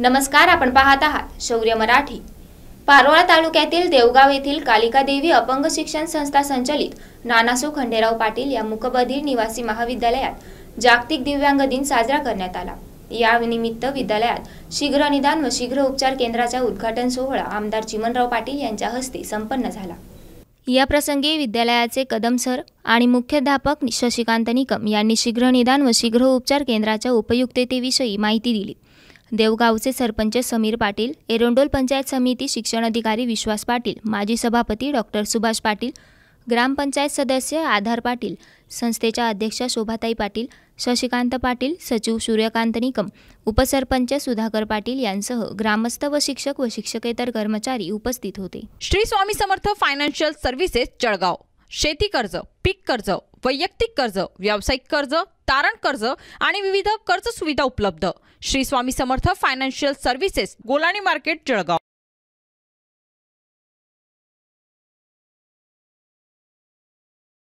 नमस्कार आपण पाहत आहात शौर्य मराठी पारोळा तालुक्यातील देवगाव येथील कालिका देवी अपंग शिक्षण संस्था संचलित नानासो खंडेराव पाटील या मुकबधीर निवासी महाविद्यालयात जागतिक दिव्यांग दिन साजरा करण्यात आला या निमित्त विद्यालयात शीघ्र निदान व शीघ्र उपचार केंद्राचा उद्घाटन सोहळा आमदार चिमनराव पाटील यांच्या हस्ते संपन्न झाला या प्रसंगी विद्यालयाचे कदम सर आणि मुख्याध्यापक शशिकांत निकम यांनी शीघ्र निदान व शीघ्र उपचार केंद्राच्या उपयुक्ततेविषयी माहिती दिली देवगावचे सरपंच समीर पाटील एरोंडोल पंचायत समिती शिक्षण अधिकारी विश्वास पाटील माजी सभापती डॉक्टर सुभाष पाटील ग्रामपंचायत सदस्य आधार पाटील संस्थेच्या अध्यक्षा शोभाताई पाटील शशिकांत पाटील सचिव सूर्यकांत निकम उपसरपंच सुधाकर पाटील यांसह ग्रामस्थ व शिक्षक व शिक्षकेतर कर्मचारी उपस्थित होते श्री स्वामी समर्थ फायनान्शियल सर्व्हिसेस जळगाव शेती कर्ज पीक कर्ज वैयक्तिक कर्ज व्यावसायिक कर्ज तारण कर्ज आणि विविध कर्ज सुविधा उपलब्ध Shri Swami Samarth financial services Golani market Jalgaon